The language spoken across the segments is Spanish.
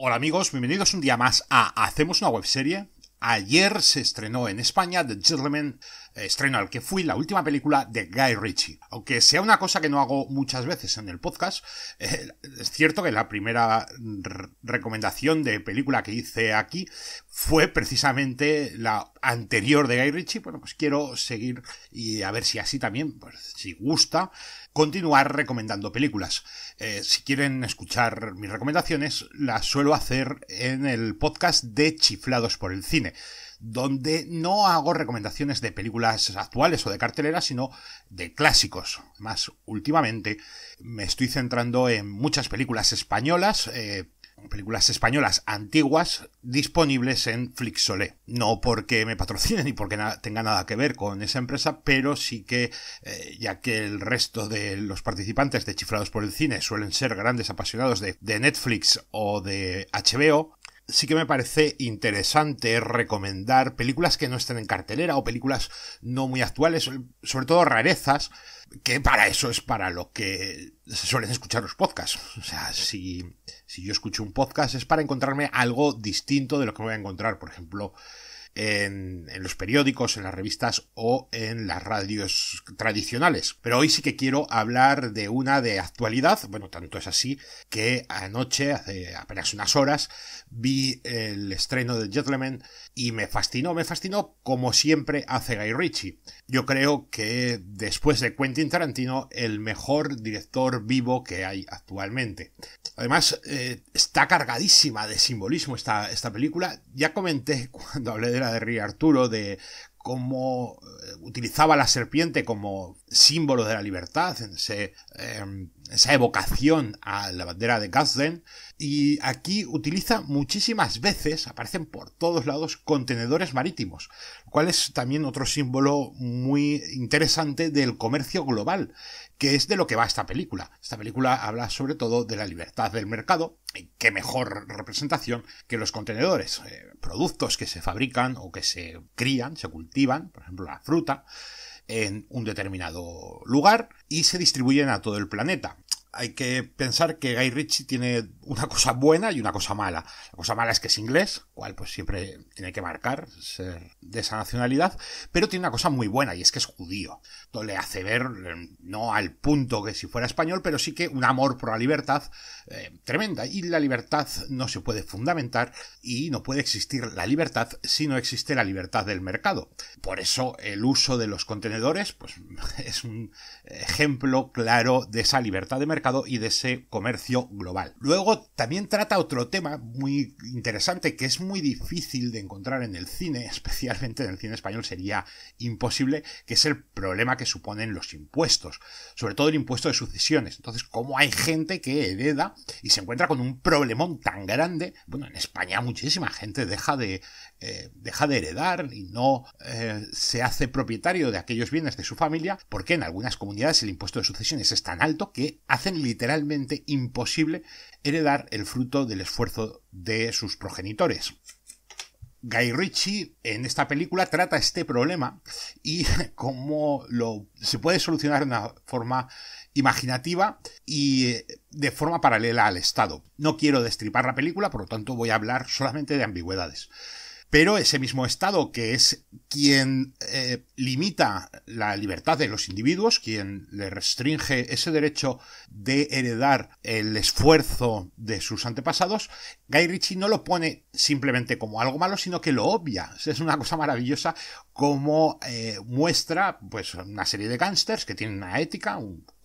Hola amigos, bienvenidos un día más a Hacemos una webserie. Ayer se estrenó en España The Gentleman estreno al que fui, la última película de Guy Ritchie. Aunque sea una cosa que no hago muchas veces en el podcast, eh, es cierto que la primera recomendación de película que hice aquí fue precisamente la anterior de Guy Ritchie. Bueno, pues quiero seguir y a ver si así también, pues, si gusta, continuar recomendando películas. Eh, si quieren escuchar mis recomendaciones, las suelo hacer en el podcast de Chiflados por el Cine donde no hago recomendaciones de películas actuales o de cartelera, sino de clásicos. Más últimamente me estoy centrando en muchas películas españolas, eh, películas españolas antiguas disponibles en Flixolé. No porque me patrocinen ni porque tenga nada que ver con esa empresa, pero sí que, eh, ya que el resto de los participantes de Chiflados por el Cine suelen ser grandes apasionados de Netflix o de HBO, sí que me parece interesante recomendar películas que no estén en cartelera o películas no muy actuales, sobre todo rarezas, que para eso es para lo que se suelen escuchar los podcasts. O sea, si, si yo escucho un podcast es para encontrarme algo distinto de lo que voy a encontrar, por ejemplo, en, los periódicos, en las revistas o en las radios tradicionales. Pero hoy sí que quiero hablar de una de actualidad. Bueno, tanto es así que anoche, hace apenas unas horas, vi el estreno de Gentleman y me fascinó, me fascinó como siempre hace Guy Ritchie. Yo creo que después de Quentin Tarantino, el mejor director vivo que hay actualmente. Además, eh, está cargadísima de simbolismo esta, esta película. Ya comenté cuando hablé de la de Río Arturo, de cómo eh, utilizaba la serpiente como símbolo de la libertad, em, esa evocación a la bandera de Gadsden, y aquí utiliza muchísimas veces, aparecen por todos lados, contenedores marítimos, cual es también otro símbolo muy interesante del comercio global, que es de lo que va esta película. Esta película habla sobre todo de la libertad del mercado, qué mejor representación que los contenedores, eh, productos que se fabrican o que se crían, se cultivan, por ejemplo la fruta, en un determinado lugar y se distribuyen a todo el planeta hay que pensar que Guy Ritchie tiene una cosa buena y una cosa mala. La cosa mala es que es inglés, cual pues siempre tiene que marcar de esa nacionalidad, pero tiene una cosa muy buena y es que es judío. Esto le hace ver, eh, no al punto que si fuera español, pero sí que un amor por la libertad eh, tremenda. Y la libertad no se puede fundamentar y no puede existir la libertad si no existe la libertad del mercado. Por eso el uso de los contenedores pues, es un ejemplo claro de esa libertad de mercado mercado y de ese comercio global. Luego también trata otro tema muy interesante que es muy difícil de encontrar en el cine, especialmente en el cine español sería imposible, que es el problema que suponen los impuestos, sobre todo el impuesto de sucesiones. Entonces, ¿cómo hay gente que hereda y se encuentra con un problemón tan grande? Bueno, en España muchísima gente deja de eh, deja de heredar y no eh, se hace propietario de aquellos bienes de su familia, porque en algunas comunidades el impuesto de sucesiones es tan alto que hacen literalmente imposible heredar el fruto del esfuerzo de sus progenitores. Guy Ritchie en esta película trata este problema y cómo lo, se puede solucionar de una forma imaginativa y eh, de forma paralela al Estado. No quiero destripar la película, por lo tanto voy a hablar solamente de ambigüedades. Pero ese mismo Estado, que es quien eh, limita la libertad de los individuos, quien le restringe ese derecho de heredar el esfuerzo de sus antepasados, Guy Ritchie no lo pone simplemente como algo malo, sino que lo obvia. Es una cosa maravillosa como eh, muestra pues, una serie de gángsters que tienen una ética,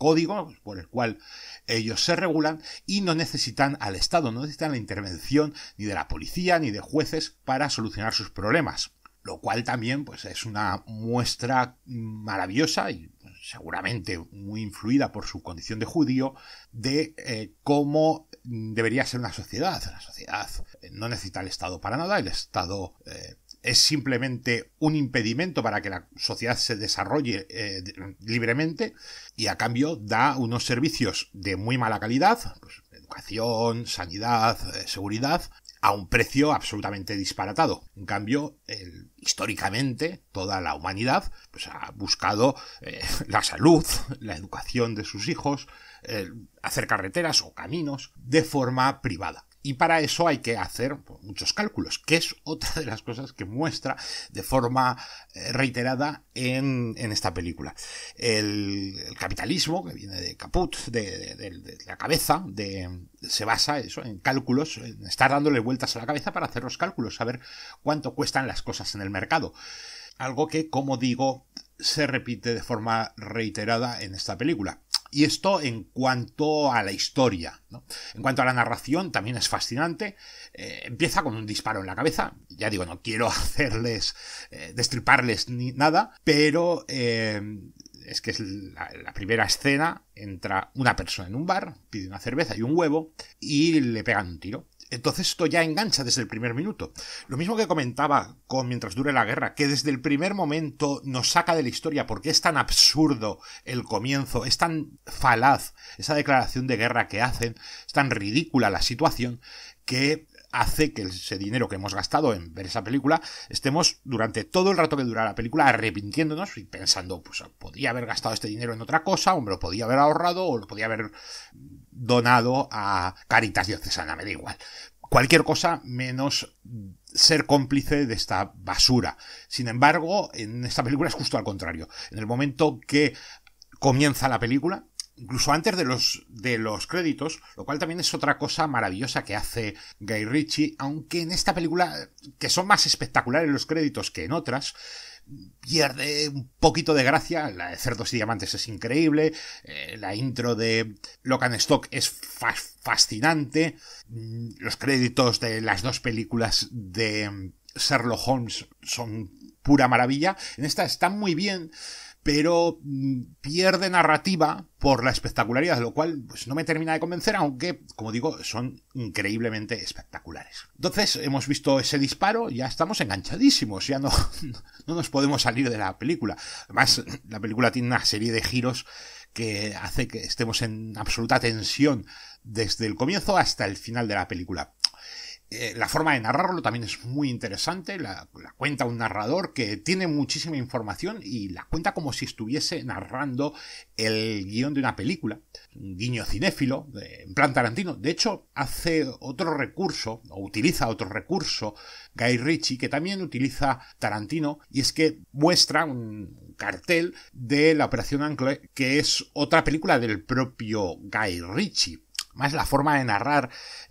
código por el cual ellos se regulan y no necesitan al Estado, no necesitan la intervención ni de la policía ni de jueces para solucionar sus problemas. Lo cual también pues, es una muestra maravillosa y pues, seguramente muy influida por su condición de judío, de eh, cómo debería ser una sociedad. Una sociedad eh, no necesita el Estado para nada, el Estado eh, es simplemente un impedimento para que la sociedad se desarrolle eh, libremente y a cambio da unos servicios de muy mala calidad, pues, educación, sanidad, eh, seguridad, a un precio absolutamente disparatado. En cambio, históricamente, toda la humanidad pues, ha buscado eh, la salud, la educación de sus hijos, hacer carreteras o caminos de forma privada. Y para eso hay que hacer muchos cálculos, que es otra de las cosas que muestra de forma eh, reiterada en, esta película. El, capitalismo, que viene de caput, de, la cabeza, de, se basa eso, en cálculos, en estar dándole vueltas a la cabeza para hacer los cálculos, saber cuánto cuestan las cosas en el mercado. Algo que, como digo, se repite de forma reiterada en esta película. Y esto en cuanto a la historia. En cuanto a la narración, también es fascinante. Eh, empieza con un disparo en la cabeza. Ya digo, no quiero hacerles, eh, destriparles ni nada, pero eh, es que es la, primera escena. Entra una persona en un bar, pide una cerveza y un huevo y le pegan un tiro. Entonces esto ya engancha desde el primer minuto. Lo mismo que comentaba con Mientras dure la guerra, que desde el primer momento nos saca de la historia porque es tan absurdo el comienzo, es tan falaz esa declaración de guerra que hacen, es tan ridícula la situación que hace que ese dinero que hemos gastado en ver esa película estemos durante todo el rato que dura la película arrepintiéndonos y pensando, pues podía haber gastado este dinero en otra cosa, o me lo podía haber ahorrado, o lo podía haber donado a Caritas Diocesana, me da igual. Cualquier cosa menos ser cómplice de esta basura. Sin embargo, en esta película es justo al contrario. En el momento que comienza la película, incluso antes de los, de los créditos, lo cual también es otra cosa maravillosa que hace Guy Ritchie, aunque en esta película, que son más espectaculares los créditos que en otras, pierde un poquito de gracia. La de Cerdos y Diamantes es increíble. Eh, la intro de Locan Stock es fascinante. Mm, los créditos de las dos películas de mm, Sherlock Holmes son pura maravilla. En esta están muy bien pero mm, pierde narrativa por la espectacularidad, lo cual pues, no me termina de convencer, aunque, como digo, son increíblemente espectaculares. Entonces, hemos visto ese disparo, ya estamos enganchadísimos, ya no, no nos podemos salir de la película. Además, la película tiene una serie de giros que hace que estemos en absoluta tensión desde el comienzo hasta el final de la película. Eh, la forma de narrarlo también es muy interesante, la, cuenta un narrador que tiene muchísima información y la cuenta como si estuviese narrando el guión de una película, un guiño cinéfilo, en plan Tarantino. De hecho, hace otro recurso, o utiliza otro recurso, Guy Ritchie, que también utiliza Tarantino, y es que muestra un cartel de la Operación Ankle, que es otra película del propio Guy Ritchie más la forma de narrar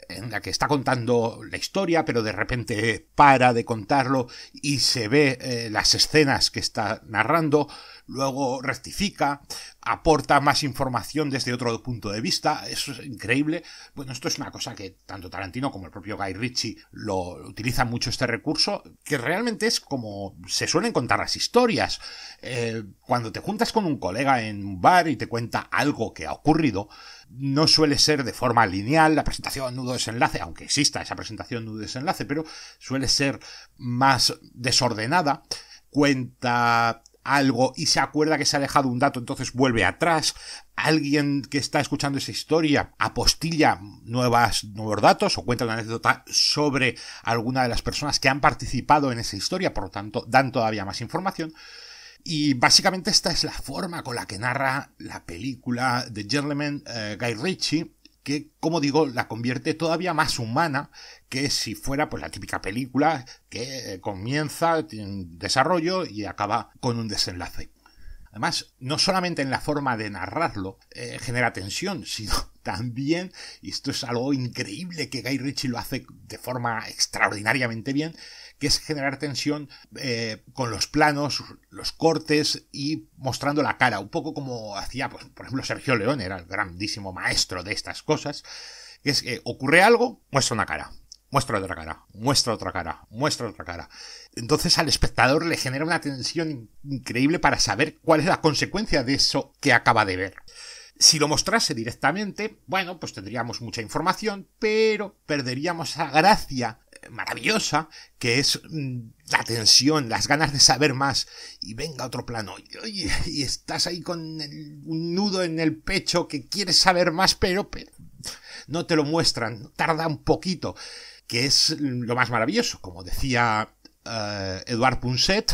en la que está contando la historia, pero de repente para de contarlo y se ve eh, las escenas que está narrando, luego rectifica, aporta más información desde otro punto de vista, eso es increíble. Bueno, esto es una cosa que tanto Tarantino como el propio Guy Ritchie lo utilizan mucho este recurso, que realmente es como se suelen contar las historias. Eh, cuando te juntas con un colega en un bar y te cuenta algo que ha ocurrido, no suele ser de forma lineal la presentación nudo-desenlace, aunque exista esa presentación nudo-desenlace, pero suele ser más desordenada. Cuenta algo y se acuerda que se ha dejado un dato, entonces vuelve atrás. Alguien que está escuchando esa historia apostilla nuevas, nuevos datos o cuenta una anécdota sobre alguna de las personas que han participado en esa historia, por lo tanto dan todavía más información. Y básicamente esta es la forma con la que narra la película de Gentleman eh, Guy Ritchie, que, como digo, la convierte todavía más humana que si fuera pues, la típica película que eh, comienza, tiene desarrollo y acaba con un desenlace. Además, no solamente en la forma de narrarlo eh, genera tensión, sino también, y esto es algo increíble que Guy Ritchie lo hace de forma extraordinariamente bien, que es generar tensión eh, con los planos, los cortes y mostrando la cara, un poco como hacía, pues, por ejemplo, Sergio León, era el grandísimo maestro de estas cosas, es que eh, ocurre algo, muestra una cara, muestra otra cara, muestra otra cara, muestra otra cara. Entonces al espectador le genera una tensión increíble para saber cuál es la consecuencia de eso que acaba de ver. Si lo mostrase directamente, bueno, pues tendríamos mucha información, pero perderíamos esa gracia eh, maravillosa que es mm, la tensión, las ganas de saber más y venga otro plano y, estás ahí con un nudo en el pecho que quieres saber más, pero, no te lo muestran, tarda un poquito, que es lo más maravilloso, como decía eh, Eduard Punset,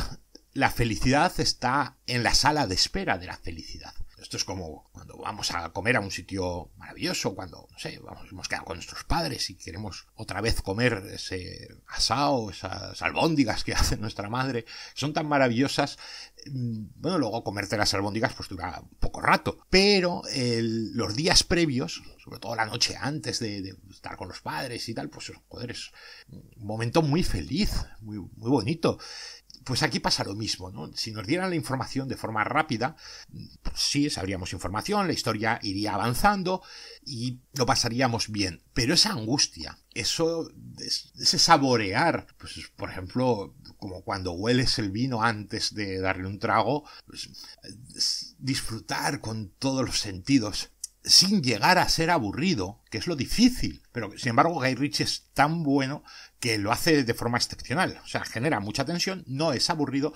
la felicidad está en la sala de espera de la felicidad. Esto es como cuando vamos a comer a un sitio maravilloso, cuando, no sé, vamos, hemos quedado con nuestros padres y queremos otra vez comer ese asado, esas albóndigas que hace nuestra madre. Son tan maravillosas. Mm, bueno, luego comerte las albóndigas pues dura poco rato, pero los días previos, sobre todo la noche antes de, estar con los padres y tal, pues joder, es un momento muy feliz, muy, muy bonito. Pues aquí pasa lo mismo, ¿no? Si nos dieran la información de forma rápida, pues sí, sabríamos información, la historia iría avanzando y lo pasaríamos bien. Pero esa angustia, eso, ese saborear, pues por ejemplo, como cuando hueles el vino antes de darle un trago, pues, disfrutar con todos los sentidos sin llegar a ser aburrido, que es lo difícil. Pero sin embargo, Guy Ritchie es tan bueno que lo hace de forma excepcional. O sea, genera mucha tensión, no es aburrido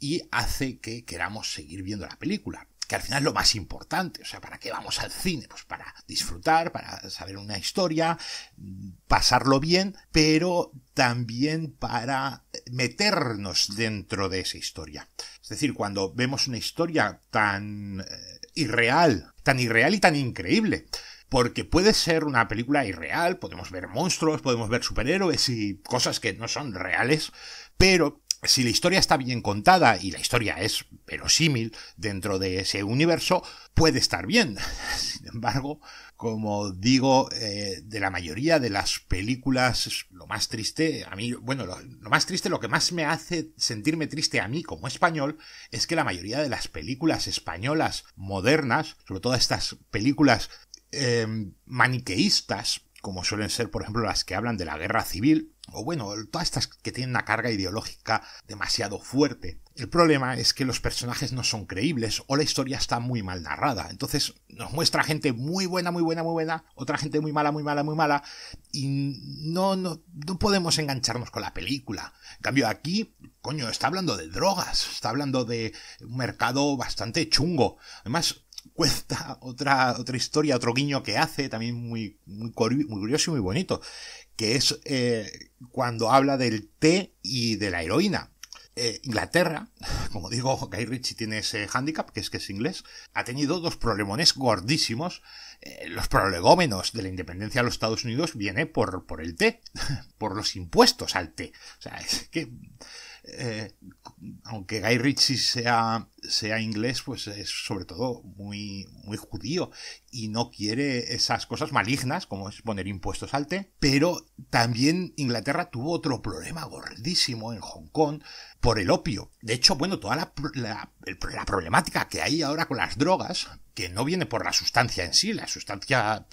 y hace que queramos seguir viendo la película. Que al final es lo más importante. O sea, ¿para qué vamos al cine? Pues para disfrutar, para saber una historia, pasarlo bien, pero también para meternos dentro de esa historia. Es decir, cuando vemos una historia tan eh, irreal tan irreal y tan increíble. Porque puede ser una película irreal, podemos ver monstruos, podemos ver superhéroes y cosas que no son reales, pero si la historia está bien contada y la historia es verosímil dentro de ese universo, puede estar bien. Sin embargo, como digo, eh, de la mayoría de las películas, lo más triste, a mí, bueno, lo, más triste, lo que más me hace sentirme triste a mí como español, es que la mayoría de las películas españolas modernas, sobre todo estas películas eh, maniqueístas, como suelen ser, por ejemplo, las que hablan de la guerra civil, o bueno, todas estas que tienen una carga ideológica demasiado fuerte. El problema es que los personajes no son creíbles o la historia está muy mal narrada. Entonces nos muestra gente muy buena, muy buena, muy buena, otra gente muy mala, muy mala, muy mala, y no, no, podemos engancharnos con la película. En cambio, aquí, coño, está hablando de drogas, está hablando de un mercado bastante chungo. Además, cuenta otra, otra historia, otro guiño que hace, también muy, curioso y muy bonito, que es eh, cuando habla del té y de la heroína. Eh, Inglaterra, como digo, Guy Ritchie tiene ese hándicap, que es que es inglés, ha tenido dos problemones gordísimos. Eh, los prolegómenos de la independencia de los Estados Unidos viene por, por el té, por los impuestos al té. O sea, es que eh, aunque Guy Ritchie sea, sea inglés, pues es sobre todo muy, muy judío y no quiere esas cosas malignas como es poner impuestos al té, pero también Inglaterra tuvo otro problema gordísimo en Hong Kong por el opio. De hecho, bueno, toda la problemática que hay ahora con las drogas que no viene por la sustancia en sí, la sustancia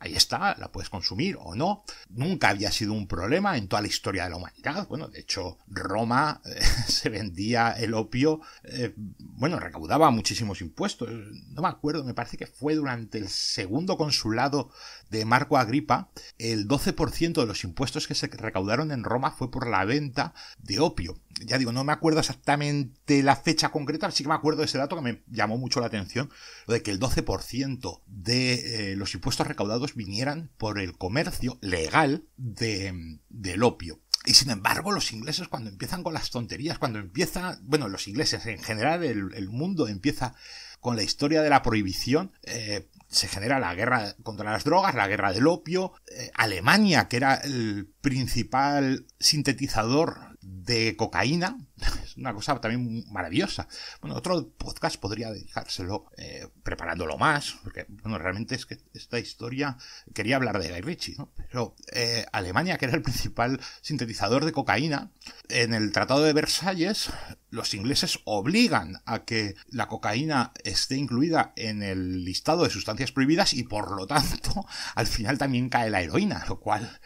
ahí está, la puedes consumir o no, nunca había sido un problema en toda la historia de la humanidad. Bueno, de hecho, Roma eh, se vendía el opio, eh, bueno, recaudaba muchísimos impuestos, no me acuerdo, me parece que fue durante el segundo consulado de Marco Agripa, el 12% de los impuestos que se recaudaron en Roma fue por la venta de opio ya digo, no me acuerdo exactamente la fecha concreta, sí que me acuerdo de ese dato que me llamó mucho la atención, lo de que el 12% de eh, los impuestos recaudados vinieran por el comercio legal de, del opio. Y sin embargo, los ingleses cuando empiezan con las tonterías, cuando empieza, bueno, los ingleses en general, el, mundo empieza con la historia de la prohibición, eh, se genera la guerra contra las drogas, la guerra del opio, eh, Alemania, que era el principal sintetizador de cocaína. Es una cosa también maravillosa. Bueno, otro podcast podría dejárselo eh, preparándolo más, porque bueno, realmente es que esta historia quería hablar de Guy Ritchie, ¿no? Pero eh, Alemania, que era el principal sintetizador de cocaína, en el Tratado de Versalles los ingleses obligan a que la cocaína esté incluida en el listado de sustancias prohibidas y por lo tanto al final también cae la heroína, lo cual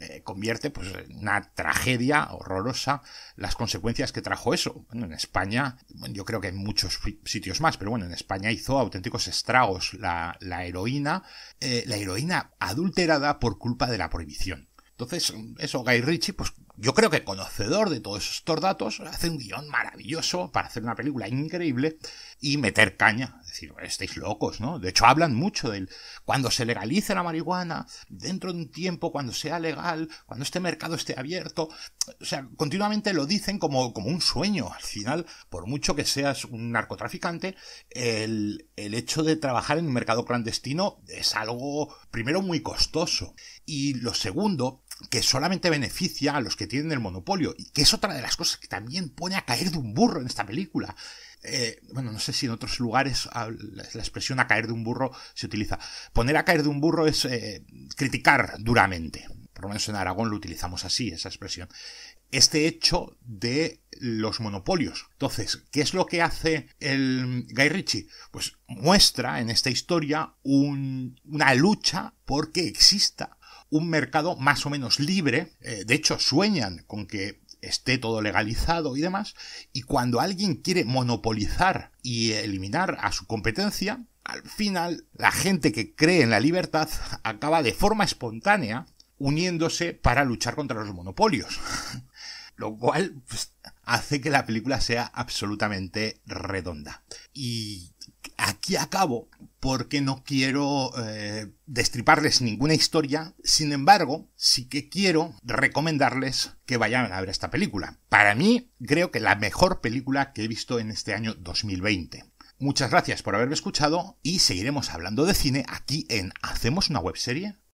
eh, convierte pues, en una tragedia horrorosa las consecuencias que trajo eso. en España, yo creo que en muchos sitios más, pero bueno, en España hizo auténticos estragos la, heroína, eh, la heroína adulterada por culpa de la prohibición. Entonces, eso Guy Ritchie pues yo creo que conocedor de todos estos datos, hace un guión maravilloso para hacer una película increíble y meter caña. Es decir, estáis locos, ¿no? De hecho, hablan mucho del cuando se legalice la marihuana, dentro de un tiempo, cuando sea legal, cuando este mercado esté abierto. O sea, continuamente lo dicen como, como un sueño. Al final, por mucho que seas un narcotraficante, el, el hecho de trabajar en un mercado clandestino es algo, primero, muy costoso. Y lo segundo, que solamente beneficia a los que tienen el monopolio, y que es otra de las cosas que también pone a caer de un burro en esta película. Eh, bueno, no sé si en otros lugares ah, la expresión a caer de un burro se utiliza. Poner a caer de un burro es eh, criticar duramente. Por lo menos en Aragón lo utilizamos así, esa expresión. Este hecho de los monopolios. Entonces, ¿qué es lo que hace el Guy Ritchie? Pues muestra en esta historia una lucha porque exista un mercado más o menos libre. Eh, de hecho, sueñan con que esté todo legalizado y demás, y cuando alguien quiere monopolizar y eliminar a su competencia, al final la gente que cree en la libertad acaba de forma espontánea uniéndose para luchar contra los monopolios. lo cual pues, hace que la película sea absolutamente redonda. Y aquí acabo porque no quiero eh, destriparles ninguna historia, sin embargo, sí que quiero recomendarles que vayan a ver esta película. Para mí, creo que la mejor película que he visto en este año 2020. Muchas gracias por haberme escuchado y seguiremos hablando de cine aquí en Hacemos una webserie.